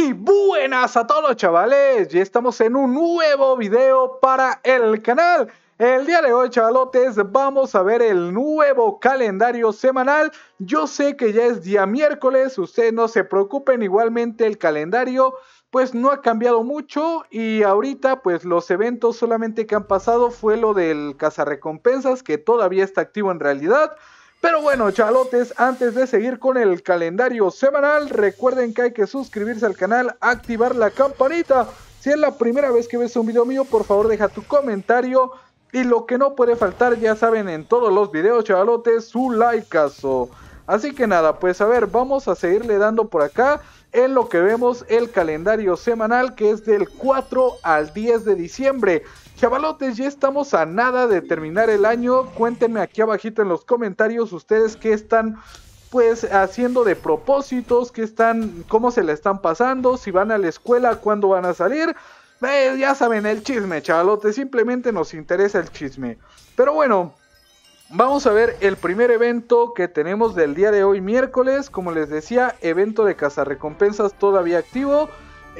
Y buenas a todos chavales, ya estamos en un nuevo video para el canal. El día de hoy chavalotes vamos a ver el nuevo calendario semanal. Yo sé que ya es día miércoles, ustedes no se preocupen, igualmente el calendario pues no ha cambiado mucho y ahorita pues los eventos solamente que han pasado fue lo del cazarrecompensas que todavía está activo en realidad. Pero bueno, chalotes, antes de seguir con el calendario semanal, recuerden que hay que suscribirse al canal, activar la campanita. Si es la primera vez que ves un video mío, por favor deja tu comentario. Y lo que no puede faltar, ya saben, en todos los videos, chavalotes, su likeazo. Así que nada, pues a ver, vamos a seguirle dando por acá en lo que vemos el calendario semanal que es del 4 al 10 de diciembre. Chavalotes, ya estamos a nada de terminar el año. Cuéntenme aquí abajito en los comentarios ustedes qué están pues haciendo de propósitos, Que están, cómo se la están pasando, si van a la escuela, cuándo van a salir. Eh, ya saben el chisme, chavalotes, simplemente nos interesa el chisme. Pero bueno, Vamos a ver el primer evento que tenemos del día de hoy miércoles, como les decía, evento de cazarrecompensas todavía activo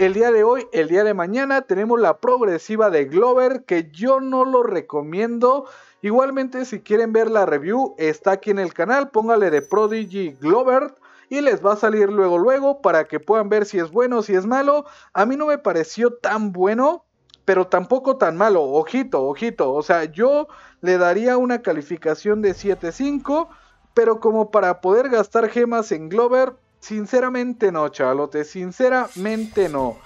el día de hoy, el día de mañana, tenemos la progresiva de Glover, que yo no lo recomiendo. Igualmente, si quieren ver la review, está aquí en el canal, póngale de Prodigy Glover y les va a salir luego luego para que puedan ver si es bueno o si es malo. A mí no me pareció tan bueno, pero tampoco tan malo. Ojito, ojito. O sea, yo le daría una calificación de 7.5, pero como para poder gastar gemas en Glover, Sinceramente no, chavalote, sinceramente no.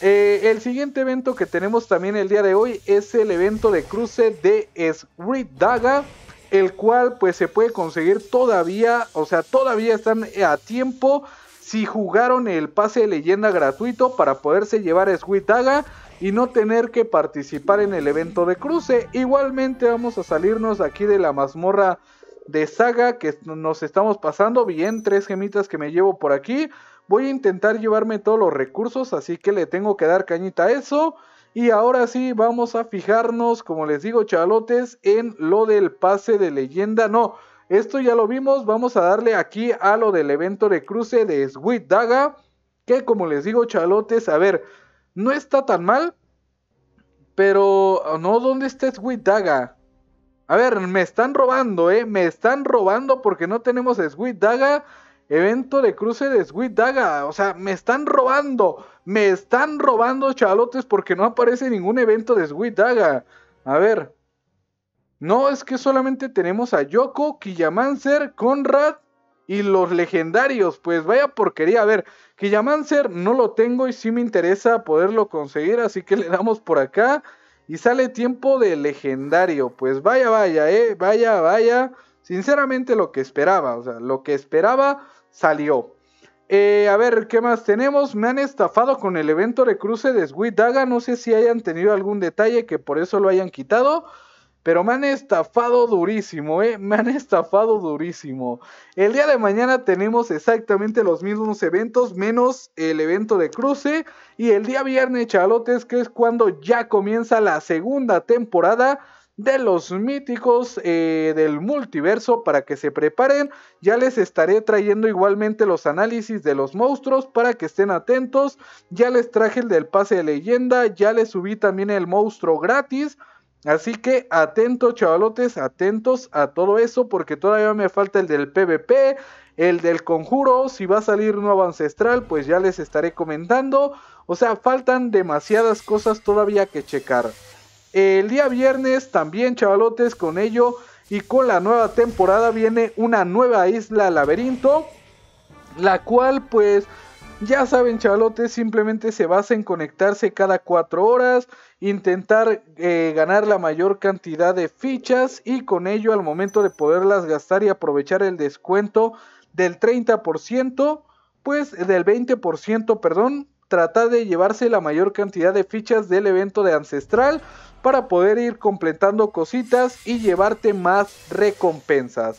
Eh, el siguiente evento que tenemos también el día de hoy es el evento de cruce de Sweet Daga, el cual pues se puede conseguir todavía, o sea, todavía están a tiempo si jugaron el pase de leyenda gratuito para poderse llevar a Sweet Daga y no tener que participar en el evento de cruce. Igualmente vamos a salirnos aquí de la mazmorra de saga que nos estamos pasando. Bien, tres gemitas que me llevo por aquí. Voy a intentar llevarme todos los recursos, así que le tengo que dar cañita a eso. Y ahora sí, vamos a fijarnos, como les digo, chalotes en lo del pase de leyenda. No, esto ya lo vimos. Vamos a darle aquí a lo del evento de cruce de Sweet Daga. Que como les digo, chalotes a ver, no está tan mal. Pero, no, ¿dónde está Sweet Daga? A ver, me están robando, ¿eh? Me están robando porque no tenemos Sweet Daga. Evento de cruce de Sweet Daga. O sea, me están robando. Me están robando chalotes porque no aparece ningún evento de Sweet Daga. A ver. No, es que solamente tenemos a Yoko, Killamancer, Conrad y los legendarios. Pues vaya porquería. A ver, Killamancer no lo tengo y sí me interesa poderlo conseguir. Así que le damos por acá y sale tiempo de legendario. Pues vaya, vaya, eh, vaya, vaya. Sinceramente lo que esperaba, o sea, lo que esperaba salió. Eh, a ver, ¿qué más tenemos? Me han estafado con el evento de cruce de Sweet Daga. No sé si hayan tenido algún detalle que por eso lo hayan quitado. Pero me han estafado durísimo, ¿eh? Me han estafado durísimo. El día de mañana tenemos exactamente los mismos eventos, menos el evento de cruce. Y el día viernes, chalotes, que es cuando ya comienza la segunda temporada de los míticos eh, del multiverso para que se preparen. Ya les estaré trayendo igualmente los análisis de los monstruos para que estén atentos. Ya les traje el del pase de leyenda, ya les subí también el monstruo gratis Así que atentos, chavalotes, atentos a todo eso, porque todavía me falta el del PvP, el del conjuro, si va a salir nuevo ancestral, pues ya les estaré comentando. O sea, faltan demasiadas cosas todavía que checar. El día viernes también, chavalotes, con ello y con la nueva temporada viene una nueva isla laberinto, la cual pues ya saben, chavalotes, simplemente se basa en conectarse cada 4 horas, intentar eh, ganar la mayor cantidad de fichas y con ello al momento de poderlas gastar y aprovechar el descuento del 30%, pues del 20%, perdón, tratar de llevarse la mayor cantidad de fichas del evento de Ancestral para poder ir completando cositas y llevarte más recompensas.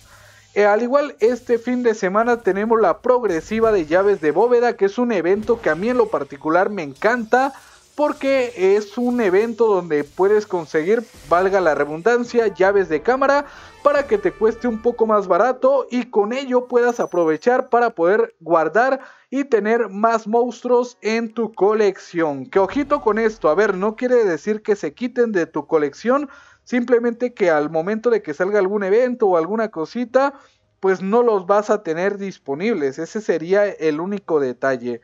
Eh, al igual, este fin de semana tenemos la progresiva de llaves de bóveda, que es un evento que a mí en lo particular me encanta, porque es un evento donde puedes conseguir, valga la redundancia, llaves de cámara para que te cueste un poco más barato y con ello puedas aprovechar para poder guardar y tener más monstruos en tu colección. Que ojito con esto, a ver, no quiere decir que se quiten de tu colección, simplemente que al momento de que salga algún evento o alguna cosita, pues no los vas a tener disponibles. Ese sería el único detalle.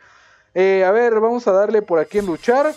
Eh, a ver, vamos a darle por aquí en luchar.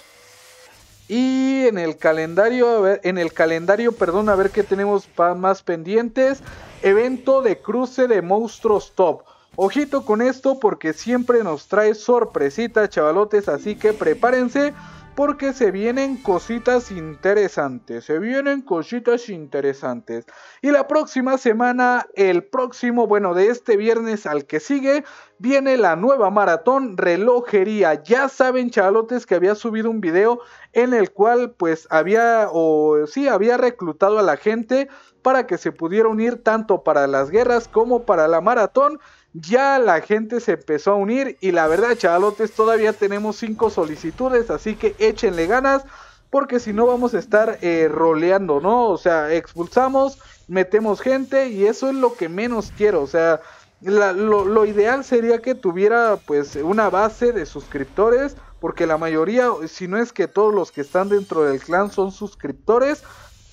Y en el calendario, ver, en el calendario, perdón, a ver qué tenemos más pendientes. Evento de cruce de monstruos top. Ojito con esto porque siempre nos trae sorpresitas, chavalotes, así que prepárense porque se vienen cositas interesantes, se vienen cositas interesantes. Y la próxima semana, el próximo, bueno, de este viernes al que sigue, viene la nueva maratón relojería. Ya saben, chalotes, que había subido un video en el cual pues había, o sí, había reclutado a la gente para que se pudiera unir tanto para las guerras como para la maratón. Ya la gente se empezó a unir y la verdad, chavalotes, todavía tenemos 5 solicitudes, así que échenle ganas porque si no vamos a estar eh, roleando, ¿no? O sea, expulsamos, metemos gente y eso es lo que menos quiero, o sea, lo, lo, ideal sería que tuviera pues una base de suscriptores, porque la mayoría, si no es que todos los que están dentro del clan son suscriptores,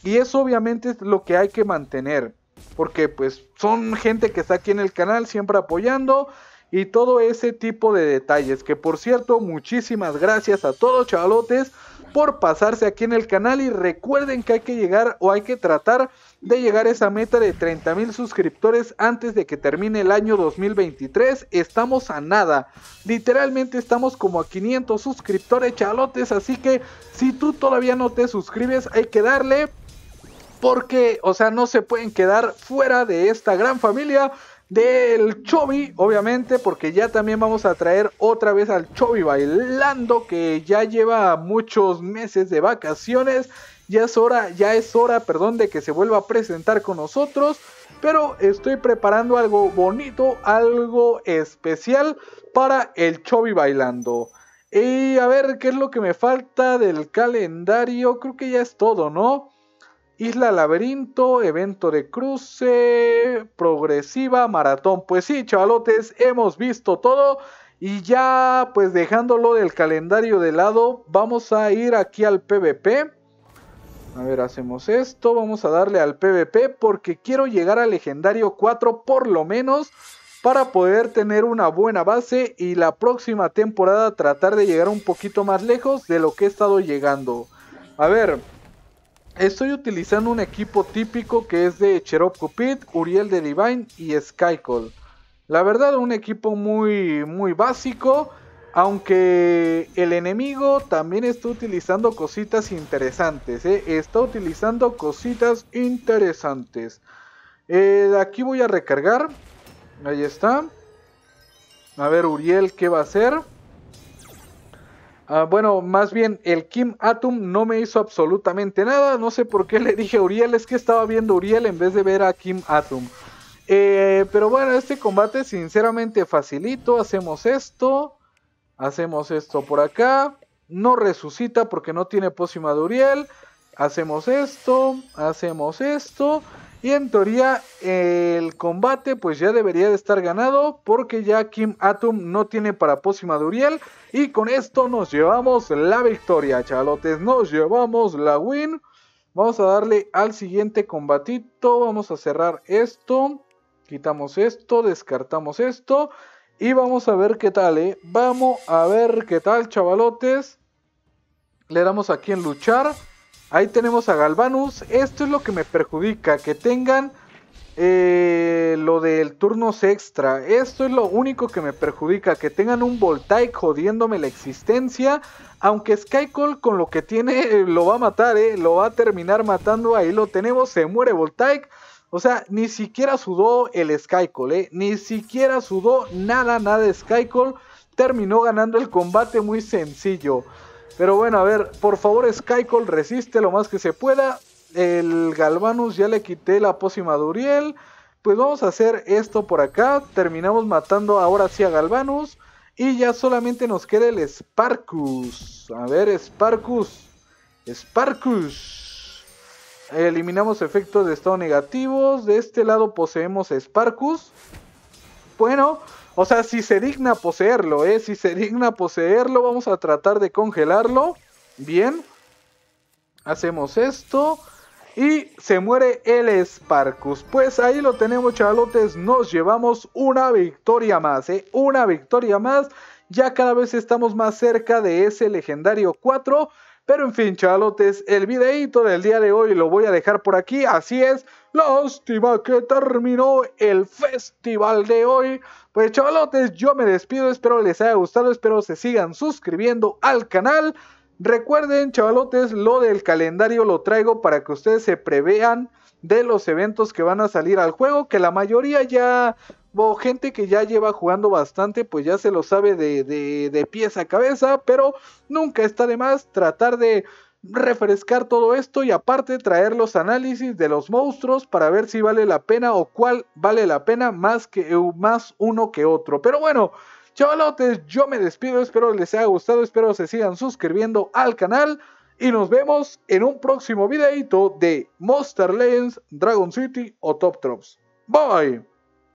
y eso obviamente es lo que hay que mantener. Porque pues son gente que está aquí en el canal siempre apoyando y todo ese tipo de detalles. Que por cierto, muchísimas gracias a todos chalotes, por pasarse aquí en el canal y recuerden que hay que llegar o hay que tratar de llegar a esa meta de 30 mil suscriptores antes de que termine el año 2023. Estamos a nada. Literalmente estamos como a 500 suscriptores chalotes. Así que si tú todavía no te suscribes hay que darle porque, o sea, no se pueden quedar fuera de esta gran familia del Chobi, obviamente, porque ya también vamos a traer otra vez al Chobi bailando, que ya lleva muchos meses de vacaciones. Ya es hora, ya es hora, perdón, de que se vuelva a presentar con nosotros. Pero estoy preparando algo bonito, algo especial para el Chobi bailando. Y a ver, ¿qué es lo que me falta del calendario? Creo que ya es todo, ¿no? Isla Laberinto, evento de cruce, progresiva, maratón. Pues sí, chavalotes, hemos visto todo. Y ya, pues dejándolo del calendario de lado, vamos a ir aquí al PvP. A ver, hacemos esto. Vamos a darle al PvP porque quiero llegar al legendario 4 por lo menos para poder tener una buena base y la próxima temporada tratar de llegar un poquito más lejos de lo que he estado llegando. A ver, Estoy utilizando un equipo típico que es de Cherop Cupid, Uriel de Divine y Skycall. La verdad, un equipo muy, muy básico. Aunque el enemigo también está utilizando cositas interesantes. ¿eh? Está utilizando cositas interesantes. Eh, aquí voy a recargar. Ahí está. A ver, Uriel, ¿qué va a hacer? Ah, bueno, más bien, el Kim Atom no me hizo absolutamente nada. No sé por qué le dije a Uriel, es que estaba viendo a Uriel en vez de ver a Kim Atom eh, pero bueno, este combate sinceramente facilito. Hacemos esto. Hacemos esto por acá. No resucita porque no tiene pócima de Uriel. Hacemos esto. Hacemos esto. Y en teoría el combate pues ya debería de estar ganado porque ya Kim Atom no tiene para pócima de Y con esto nos llevamos la victoria, chavalotes, Nos llevamos la win. Vamos a darle al siguiente combatito. Vamos a cerrar esto. Quitamos esto, descartamos esto. Y vamos a ver qué tal, ¿eh? Vamos a ver qué tal, chavalotes. Le damos aquí en luchar. Ahí tenemos a Galvanus. Esto es lo que me perjudica, que tengan eh, lo del turno extra. Esto es lo único que me perjudica, que tengan un Voltaic jodiéndome la existencia. Aunque Skycall con lo que tiene eh, lo va a matar, eh, lo va a terminar matando. Ahí lo tenemos, se muere Voltaic. O sea, ni siquiera sudó el Skycall, eh, ni siquiera sudó nada, nada Skycall. Terminó ganando el combate muy sencillo. Pero bueno, a ver, por favor Skycall, resiste lo más que se pueda. El Galvanus ya le quité la pócima de Pues vamos a hacer esto por acá. Terminamos matando ahora sí a Galvanus. Y ya solamente nos queda el Sparkus. A ver, Sparkus. Sparkus. Eliminamos efectos de estado negativos. De este lado poseemos Sparkus. Bueno, o sea, si se digna poseerlo, ¿eh? Si se digna poseerlo, vamos a tratar de congelarlo. Bien. Hacemos esto. Y se muere el Sparkus. Pues ahí lo tenemos, chavalotes. Nos llevamos una victoria más, ¿eh? Una victoria más. Ya cada vez estamos más cerca de ese legendario 4. Pero en fin, chavalotes, el videíto del día de hoy lo voy a dejar por aquí. Así es, lástima que terminó el festival de hoy. Pues chavalotes, yo me despido, espero les haya gustado, espero se sigan suscribiendo al canal. Recuerden, chavalotes, lo del calendario lo traigo para que ustedes se prevean de los eventos que van a salir al juego, que la mayoría ya, o gente que ya lleva jugando bastante, pues ya se lo sabe de, de, de pies a cabeza, pero nunca está de más tratar de refrescar todo esto y aparte traer los análisis de los monstruos para ver si vale la pena o cuál vale la pena más que eh, más uno que otro. Pero bueno, chavalotes, yo me despido, espero les haya gustado, espero se sigan suscribiendo al canal y nos vemos en un próximo videito de Monster Legends, Dragon City o Top Drops. Bye.